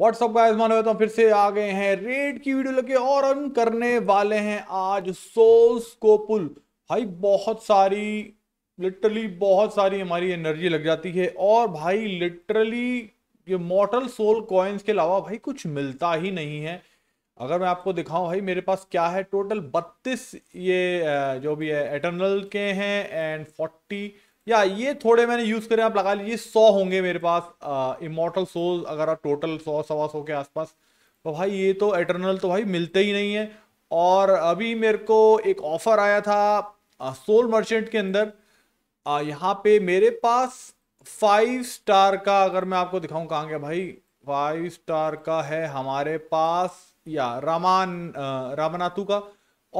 WhatsApp guys मानो तो फिर से आ गए हैं रेड की वीडियो लेके और हम करने वाले हैं आज सोल्स को पुल भाई बहुत सारी लिटरली बहुत सारी हमारी एनर्जी लग जाती है और भाई लिटरली ये मॉटल सोल कॉइन्स के अलावा भाई कुछ मिलता ही नहीं है अगर मैं आपको दिखाऊं भाई मेरे पास क्या है टोटल 32 ये जो भी है एटर्नल के हैं एंड फोर्टी या ये थोड़े मैंने यूज़ करें आप लगा लीजिए सौ होंगे मेरे पास इमोटल सोज अगर आप टोटल सौ सवा सौ के आसपास तो भाई ये तो एटर्नल तो भाई मिलते ही नहीं है और अभी मेरे को एक ऑफ़र आया था सोल मर्चेंट के अंदर यहाँ पे मेरे पास फाइव स्टार का अगर मैं आपको दिखाऊं कहाँ गया भाई फाइव स्टार का है हमारे पास या रामान रामनाथू का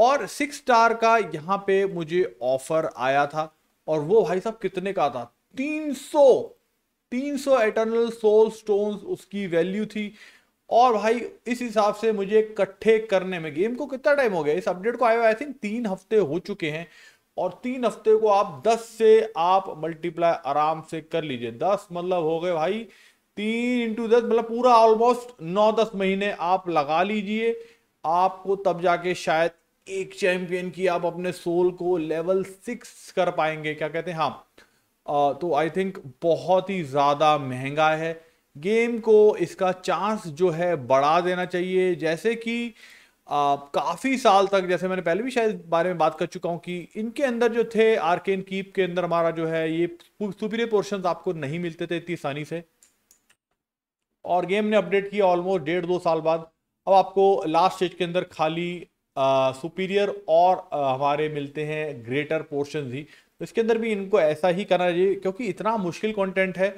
और सिक्स स्टार का यहाँ पे मुझे ऑफ़र आया था और वो भाई साहब कितने का था 300 300 एटर्नल सोल स्टोन्स उसकी वैल्यू थी और भाई इस हिसाब से मुझे इकट्ठे करने में गेम को कितना टाइम हो गया इस अपडेट को आए हुए आई थिंक तीन हफ्ते हो चुके हैं और तीन हफ्ते को आप 10 से आप मल्टीप्लाई आराम से कर लीजिए 10 मतलब हो गए भाई तीन इंटू दस मतलब पूरा ऑलमोस्ट नौ दस महीने आप लगा लीजिए आपको तब जाके शायद एक चैंपियन की आप अपने सोल को लेवल सिक्स कर पाएंगे क्या कहते हैं हाँ आ, तो आई थिंक बहुत ही ज़्यादा महंगा है गेम को इसका चांस जो है बढ़ा देना चाहिए जैसे कि काफ़ी साल तक जैसे मैंने पहले भी शायद बारे में बात कर चुका हूँ कि इनके अंदर जो थे आर्केन कीप के अंदर हमारा जो है ये सुपीरियर पोर्शन आपको नहीं मिलते थे इतनी आसानी से और गेम ने अपडेट किया ऑलमोस्ट डेढ़ दो साल बाद अब आपको लास्ट स्टेज के अंदर खाली सुपीरियर और हमारे मिलते हैं ग्रेटर पोर्शन ही तो इसके अंदर भी इनको ऐसा ही करना चाहिए क्योंकि इतना मुश्किल कंटेंट है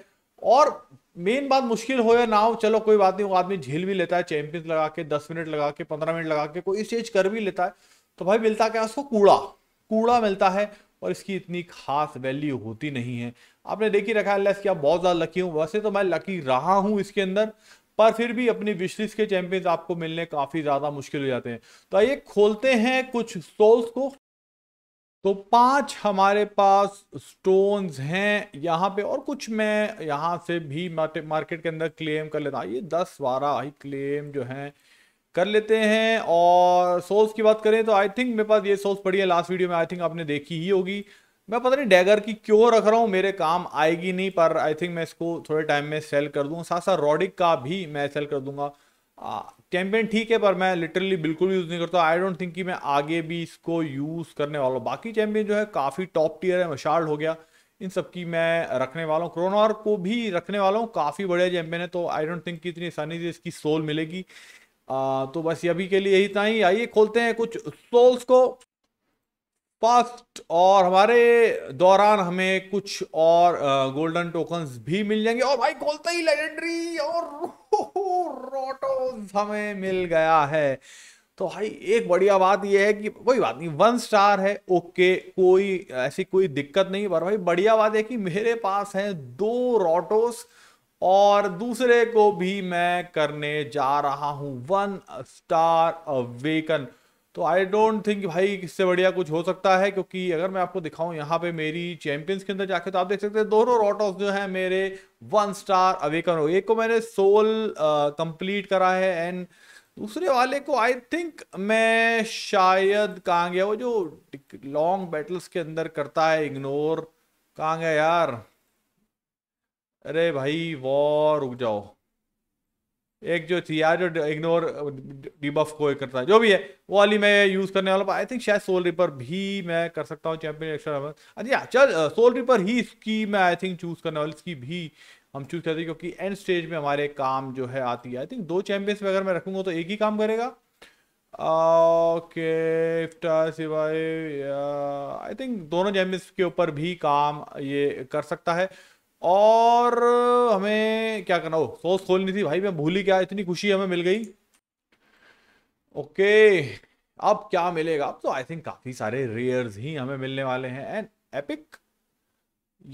और मेन बात मुश्किल हो या ना हो चलो कोई बात नहीं वो आदमी झेल भी लेता है चैंपियंस लगा के दस मिनट लगा के पंद्रह मिनट लगा के कोई स्टेज कर भी लेता है तो भाई मिलता क्या उसको कूड़ा कूड़ा मिलता है और इसकी इतनी खास वैल्यू होती नहीं है आपने देख ही रखा है लेस कि आप बहुत ज़्यादा लकी हूँ वैसे तो मैं लकी रहा हूँ इसके अंदर पर फिर भी अपनी विशलिस्ट के चैंपियंस आपको मिलने काफ़ी ज़्यादा मुश्किल हो जाते हैं तो आइए खोलते हैं कुछ सोल्स को तो पांच हमारे पास स्टोन्स हैं यहाँ पे और कुछ मैं यहाँ से भी मार्केट के अंदर क्लेम कर लेता ये दस बारह ही क्लेम जो है कर लेते हैं और सोल्स की बात करें तो आई थिंक मेरे पास ये सोल्स पड़ी है लास्ट वीडियो में आई थिंक आपने देखी ही होगी मैं पता नहीं डैगर की क्यों रख रहा हूँ मेरे काम आएगी नहीं पर आई थिंक मैं इसको थोड़े टाइम में सेल कर दूंगा साथ साथ रॉडिक का भी मैं सेल कर दूंगा कैंपेन ठीक है पर मैं लिटरली बिल्कुल यूज़ नहीं करता आई डोंट थिंक कि मैं आगे भी इसको यूज़ करने वाला हूँ बाकी चैम्पियन जो है काफ़ी टॉप टीयर है मशाल्ड हो गया इन सब की मैं रखने वाला हूँ क्रोनॉर को भी रखने वाला हूँ काफ़ी बढ़िया चैम्पियन है तो आई डोंट थिंक कि इतनी आसानी से इसकी सोल मिलेगी आ, तो बस अभी के लिए यही था ही आइए खोलते हैं कुछ सोल्स को पास्ट और हमारे दौरान हमें कुछ और गोल्डन टोकन्स भी मिल जाएंगे और भाई खोलते ही लेजेंडरी और रोटोज हमें मिल गया है तो भाई एक बढ़िया बात यह है कि कोई बात नहीं वन स्टार है ओके कोई ऐसी कोई दिक्कत नहीं पर भाई बढ़िया बात है कि मेरे पास है दो रोटोस और दूसरे को भी मैं करने जा रहा हूं वन स्टार अवेकन तो आई डोंट थिंक भाई इससे बढ़िया कुछ हो सकता है क्योंकि अगर मैं आपको दिखाऊं यहाँ पे मेरी चैंपियंस के अंदर जाके तो आप देख सकते हैं दोनों रोटॉस जो है मेरे वन स्टार अवेकन हो एक को मैंने सोल कंप्लीट करा है एंड दूसरे वाले को आई थिंक मैं शायद कहाँ गया वो जो लॉन्ग बैटल्स के अंदर करता है इग्नोर कहाँ गया यार अरे भाई वॉर रुक जाओ एक जो थी यार जो इग्नोर डिबफ को करता है जो भी है वो वाली मैं यूज़ करने वाला आई थिंक शायद सोल रिपर भी मैं कर सकता हूँ चैंपियन एक्स्ट्रा अच्छा चल सोल uh, रिपर ही इसकी मैं आई थिंक चूज़ करने वाली इसकी भी हम चूज़ करते हैं क्योंकि एंड स्टेज में हमारे काम जो है आती है आई थिंक दो चैंपियंस में अगर मैं रखूँगा तो एक ही काम करेगा ओके सिवाय आई थिंक दोनों चैंपियंस के ऊपर भी काम ये कर सकता है और हमें क्या करना हो सोच खोलनी थी भाई मैं भूली क्या इतनी खुशी हमें मिल गई ओके अब क्या मिलेगा अब तो आई थिंक काफी सारे रेयर्स ही हमें मिलने वाले हैं एंड एपिक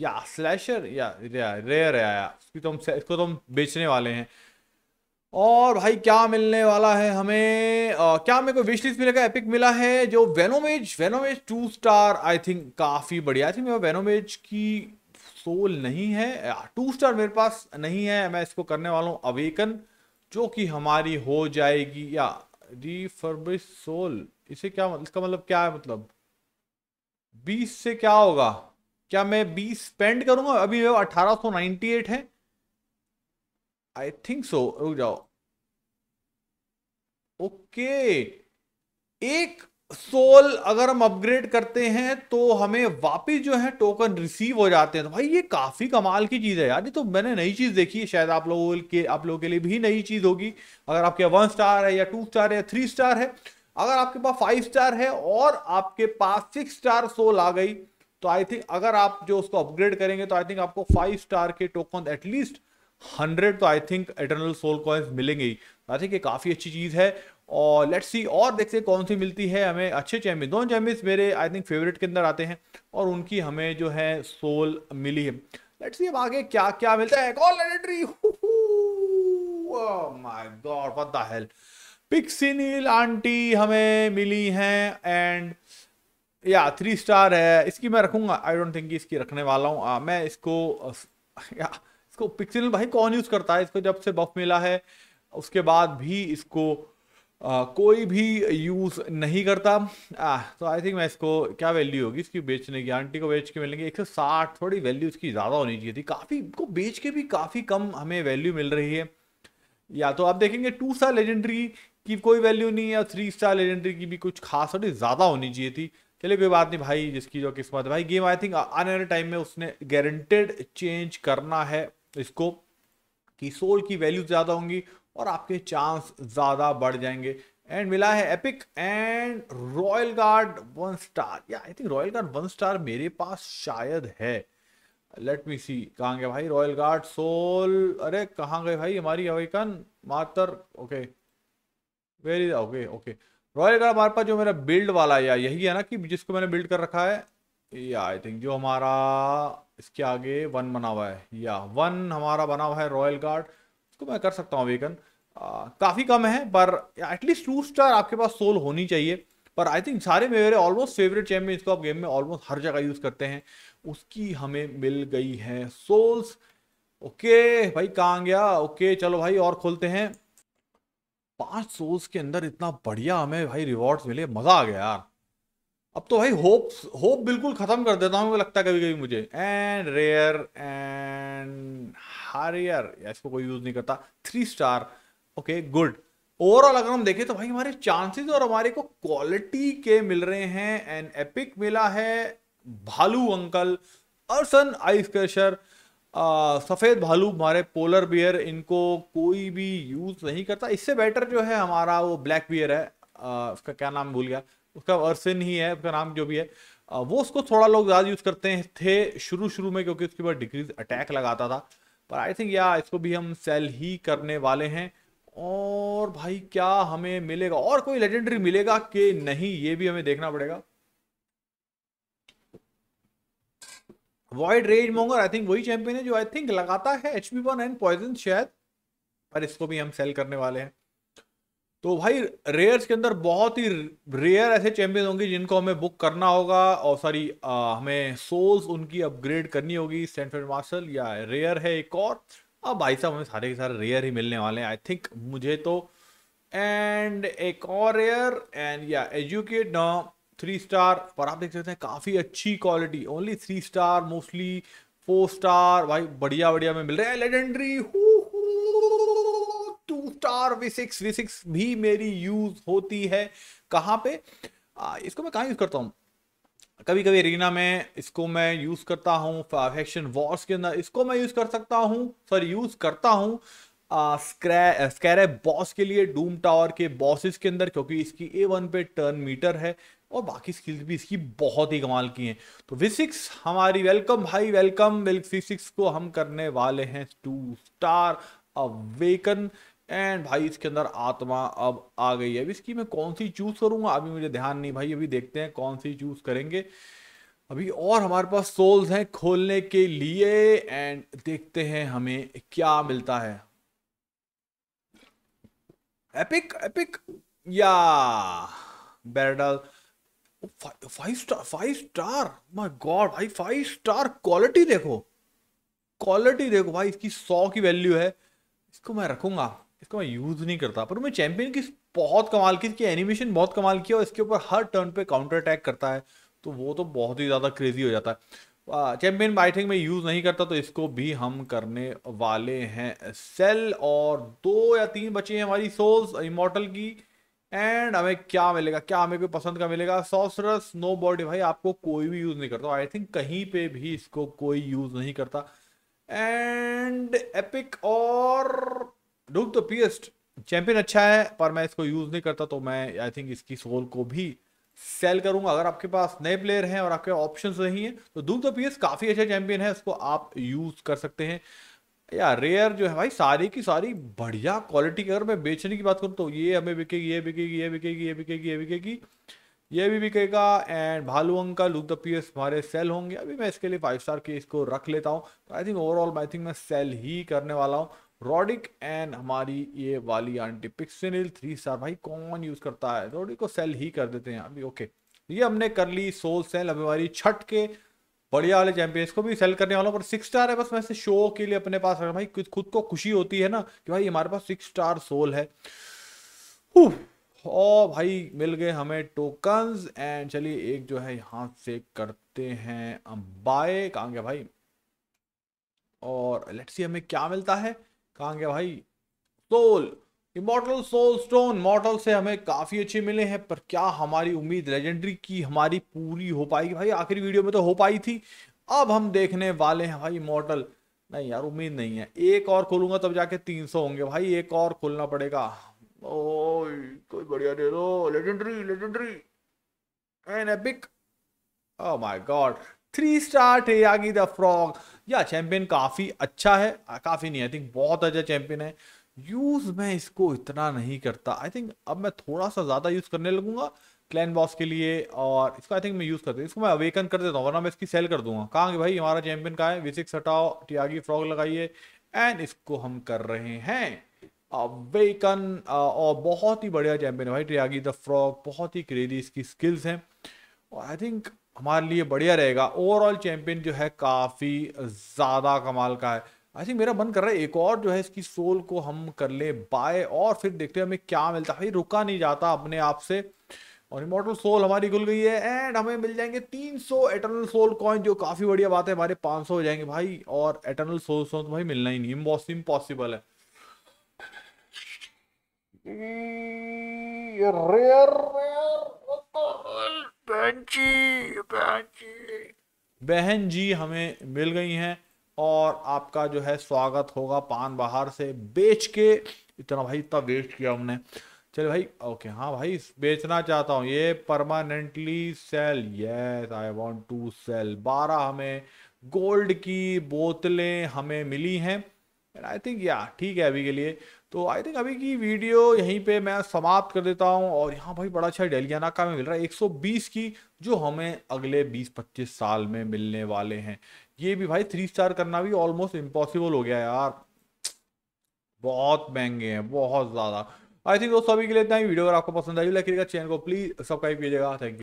या स्लैशर या रेयर है या इसकी तो हम इसको तो हम बेचने वाले हैं और भाई क्या मिलने वाला है हमें आ, क्या मेरे को विश लिस्ट मिलेगा एपिक मिला है जो venomage venomage two star I think काफ़ी बढ़िया आई थिंक वेनोमेज की सोल नहीं है टू स्टार मेरे पास नहीं है मैं इसको करने वाला हूँ अवेकन जो कि हमारी हो जाएगी या रिफर्बिश सोल इसे क्या इसका मतलब क्या है मतलब बीस से क्या होगा क्या मैं बीस स्पेंड करूंगा अभी अठारह सौ नाइन्टी एट है आई थिंक सो रुक जाओ ओके okay. एक सोल अगर हम अपग्रेड करते हैं तो हमें वापस जो है टोकन रिसीव हो जाते हैं तो भाई ये काफी कमाल की चीज है यार ये तो मैंने नई चीज देखी है शायद आप लोगों के आप लोगों के लिए भी नई चीज होगी अगर आपके वन स्टार है या टू स्टार है थ्री स्टार है अगर आपके पास फाइव स्टार है और आपके पास सिक्स स्टार सोल आ गई तो आई थिंक अगर आप जो उसको अपग्रेड करेंगे तो आई थिंक आपको फाइव स्टार के टोकन एटलीस्ट हंड्रेड तो I think eternal soul coins मिलेंगे आई थिंक तो ये काफ़ी अच्छी चीज़ है और लेट्स सी और देखते हैं कौन सी मिलती है हमें अच्छे चैम्पियन दोनों चैम्पियंस मेरे आई थिंक फेवरेट के अंदर आते हैं और उनकी हमें जो है सोल मिली है लेट्स सी अब आगे क्या क्या मिलता है कॉल लेडेटरी my god what the hell पिक्सिनील आंटी हमें मिली है एंड या थ्री स्टार है इसकी मैं रखूंगा आई डोंट थिंक इसकी रखने वाला हूँ हाँ, मैं इसको या इसको पिक्सिनील भाई कौन यूज़ करता है इसको जब से बफ मिला है उसके बाद भी इसको कोई भी यूज़ नहीं करता तो आई थिंक मैं इसको क्या वैल्यू होगी इसकी बेचने की आंटी को बेच के मिलेंगे 160 थोड़ी वैल्यू इसकी ज़्यादा होनी चाहिए थी काफ़ी को बेच के भी काफ़ी कम हमें वैल्यू मिल रही है या तो आप देखेंगे टू स्टार लेजेंडरी की कोई वैल्यू नहीं है थ्री स्टार लेजेंडरी की भी कुछ खास थोड़ी ज़्यादा होनी चाहिए थी चलिए कोई बात नहीं भाई जिसकी जो किस्मत है भाई गेम आई थिंक आने वाले टाइम में उसने गारंटेड चेंज करना है इसको कि सोल की वैल्यू ज़्यादा होंगी और आपके चांस ज़्यादा बढ़ जाएंगे एंड मिला है epic and royal guard one star या I think royal guard one star मेरे पास शायद है लेट मी सी कहाँ गए भाई रॉयल गार्ड सोल अरे कहाँ गए भाई हमारी अवेकन मातर okay very okay okay royal guard हमारे पास जो मेरा बिल्ड वाला या यही है ना कि जिसको मैंने बिल्ड कर रखा है या आई थिंक जो हमारा इसके आगे वन बना हुआ है या वन हमारा बना हुआ है रॉयल गार्ड इसको मैं कर सकता हूँ वेकन काफ़ी कम है पर एटलीस्ट टू स्टार आपके पास सोल होनी चाहिए पर आई थिंक सारे मेरे ऑलमोस्ट फेवरेट चैम्पियन इसको आप गेम में ऑलमोस्ट हर जगह यूज़ करते हैं उसकी हमें मिल गई है सोल्स ओके भाई कहाँ गया ओके चलो भाई और खोलते हैं पांच सोल्स के अंदर इतना बढ़िया हमें भाई रिवॉर्ड्स मिले मज़ा आ गया यार अब तो भाई होप होप बिल्कुल ख़त्म कर देता हूँ लगता है कभी कभी मुझे एंड रेयर एंड हारियर या इसको कोई यूज़ नहीं करता three star okay good overall अगर हम देखें तो भाई हमारे चांसेस और हमारे को क्वालिटी के मिल रहे हैं एंड एपिक मिला है भालू अंकल अर्सन आइस क्रशर सफ़ेद भालू हमारे पोलर बियर इनको कोई भी यूज़ नहीं करता इससे बेटर जो है हमारा वो ब्लैक बियर है उसका क्या नाम भूल गया उसका अर्सिन ही है उसका नाम जो भी है वो उसको थोड़ा लोग ज़्यादा यूज़ करते थे शुरू शुरू में क्योंकि उसके ऊपर डिक्रीज अटैक लगाता था पर आई थिंक या इसको भी हम सेल ही करने वाले हैं और भाई क्या हमें मिलेगा और कोई लेजेंडरी मिलेगा कि नहीं ये भी हमें देखना पड़ेगा void rage monger I think वही चैंपियन है जो आई थिंक लगाता है एचपी वन एंड पॉइजन शायद पर इसको भी हम सेल करने वाले हैं तो भाई रेयर्स के अंदर बहुत ही रेयर ऐसे चैंपियन होंगे जिनको हमें बुक करना होगा और सॉरी हमें सोल्स उनकी अपग्रेड करनी होगी सेंटफेड मार्शल या रेयर है एक और अब भाई साहब हमें सारे के सारे रेयर ही मिलने वाले हैं आई थिंक मुझे तो एंड एक और रेयर एंड या एजुकेट ना थ्री स्टार पर आप देख सकते हैं काफ़ी अच्छी quality only three star mostly four star भाई बढ़िया बढ़िया में मिल रहे हैं लेजेंड्री हु टू स्टार वी सिक्स वी सिक्स भी मेरी यूज होती है कहाँ पे आ, इसको मैं कहाँ यूज करता हूँ कभी कभी रीना में इसको मैं यूज करता हूँ फैक्शन वॉर्स के अंदर इसको मैं यूज कर सकता हूँ सॉरी यूज करता हूँ स्क्रे बॉस के लिए डूम टावर के बॉसेस के अंदर क्योंकि इसकी ए वन पे टर्न मीटर है और बाकी स्किल्स भी इसकी बहुत ही कमाल की हैं तो विसिक्स हमारी वेलकम भाई वेलकम वी सिक्स को हम करने वाले हैं टू स्टार अवेकन एंड भाई इसके अंदर आत्मा अब आ गई है अब इसकी मैं कौन सी चूज़ करूंगा अभी मुझे ध्यान नहीं भाई अभी देखते हैं कौन सी चूज़ करेंगे अभी और हमारे पास सोल्स हैं खोलने के लिए एंड देखते हैं हमें क्या मिलता है एपिक एपिक या बैरडल five star five star my god भाई फाइव स्टार क्वालिटी देखो क्वालिटी देखो भाई इसकी सौ की वैल्यू है इसको मैं रखूंगा इसको मैं यूज़ नहीं करता पर मैं चैम्पियन की बहुत कमाल की इसकी एनिमेशन बहुत कमाल की और इसके ऊपर हर टर्न पे काउंटर अटैक करता है तो वो तो बहुत ही ज़्यादा क्रेजी हो जाता है चैम्पियन आई थिंक मैं यूज़ नहीं करता तो इसको भी हम करने वाले हैं सेल और दो या तीन बचे हैं हमारी सोल्स इमोटल की एंड हमें क्या मिलेगा क्या हमें भी पसंद का मिलेगा सॉसरस स्नो बॉडी भाई आपको कोई भी यूज़ नहीं करता आई थिंक कहीं पे भी इसको कोई यूज़ नहीं करता एंड एपिक और डूब द पीएस्ट चैंपियन अच्छा है पर मैं इसको यूज़ नहीं करता तो मैं आई थिंक इसकी सोल को भी सेल करूंगा अगर आपके पास नए प्लेयर हैं और आपके ऑप्शन नहीं तो तो अच्छा है तो डूब द पीएस काफ़ी अच्छा चैंपियन है उसको आप यूज़ कर सकते हैं या रेयर जो है भाई सारी की सारी बढ़िया क्वालिटी की अगर मैं बेचने की बात करूँ तो ये हमें बिकेगी ये बिकेगी ये बिकेगी ये बिकेगी ये बिकेगी ये भी बिकेगा एंड भालू अंकल लुक द पीएस हमारे सेल होंगे अभी मैं इसके लिए फाइव स्टार के इसको रख लेता हूँ I think overall I think मैं सेल ही करने वाला हूँ रॉडिक एंड हमारी ये वाली आंटी पिक्सनिल थ्री स्टार भाई कौन यूज करता है रॉडिक को सेल ही कर देते हैं अभी ओके ये हमने कर ली सोल सेल अभी हमारी छठ के बढ़िया वाले चैंपियंस को भी सेल करने वाला पर सिक्स स्टार है बस वैसे शो के लिए अपने पास रखना भाई खुद को खुशी होती है ना कि भाई हमारे पास सिक्स स्टार सोल है ओ भाई मिल गए हमें टोकन्स एंड चलिए एक जो है यहां से करते हैं बाय कहा गया भाई और लेट्स सी हमें क्या मिलता है कहाँ गया भाई soul immortal soul stone mortal से हमें काफ़ी अच्छे मिले हैं पर क्या हमारी उम्मीद लेजेंडरी की हमारी पूरी हो पाएगी भाई आखिरी वीडियो में तो हो पाई थी अब हम देखने वाले हैं भाई मॉटल नहीं यार उम्मीद नहीं है एक और खोलूंगा तब जाके तीन सौ होंगे भाई एक और खोलना पड़ेगा ओ कोई बढ़िया दे दो legendary legendary an epic oh my god three star आगी द फ्रॉग या चैंपियन काफ़ी अच्छा है काफ़ी नहीं आई थिंक बहुत अच्छा चैंपियन है यूज़ मैं इसको इतना नहीं करता आई थिंक अब मैं थोड़ा सा ज़्यादा यूज़ करने लगूंगा क्लैन बॉस के लिए और इसको आई थिंक मैं यूज़ करता हूँ इसको मैं अवेकन कर देता हूँ वरना मैं इसकी सेल कर दूंगा कहाँ कि भाई हमारा चैंपियन का है विसिक्स हटाओ टियागी फ्रॉग लगाइए एंड इसको हम कर रहे हैं अवेकन और बहुत ही बढ़िया चैंपियन है भाई टियागी द फ्रॉग बहुत ही क्रेजी इसकी स्किल्स हैं और आई थिंक हमारे लिए बढ़िया रहेगा ओवरऑल चैंपियन जो है काफ़ी ज़्यादा कमाल का है आई थिंक मेरा मन कर रहा है एक और जो है इसकी सोल को हम कर लें बाय और फिर देखते हैं हमें क्या मिलता है भाई रुका नहीं जाता अपने आप से और इमोटल सोल हमारी खुल गई है एंड हमें मिल जाएंगे 300 सौ एटर्नल सोल कॉइन जो काफ़ी बढ़िया बात है हमारे 500 हो जाएंगे भाई और एटर्नल सोल सो तो भाई मिलना ही नहीं इम्पॉसिबल है रेयर बहन जी बहन जी बहन जी हमें मिल गई हैं और आपका जो है स्वागत होगा पान बाहर से बेच के इतना भाई इतना वेस्ट किया हमने चल भाई ओके हाँ भाई बेचना चाहता हूँ ये permanently sell yes I want to sell बारह हमें गोल्ड की बोतलें हमें मिली हैं एंड आई थिंक या ठीक है अभी के लिए तो आई थिंक अभी की वीडियो यहीं पे मैं समाप्त कर देता हूँ और यहाँ भाई बड़ा अच्छा डेलियाना का में मिल रहा है 120 की जो हमें अगले 20-25 साल में मिलने वाले हैं ये भी भाई थ्री स्टार करना भी ऑलमोस्ट इम्पॉसिबल हो गया यार बहुत महंगे हैं बहुत ज़्यादा आई थिंक दोस्तों अभी के लिए इतना ही वीडियो अगर आपको पसंद आई लाइक चैनल को प्लीज़ सब्सक्राइब कीजिएगा थैंक यू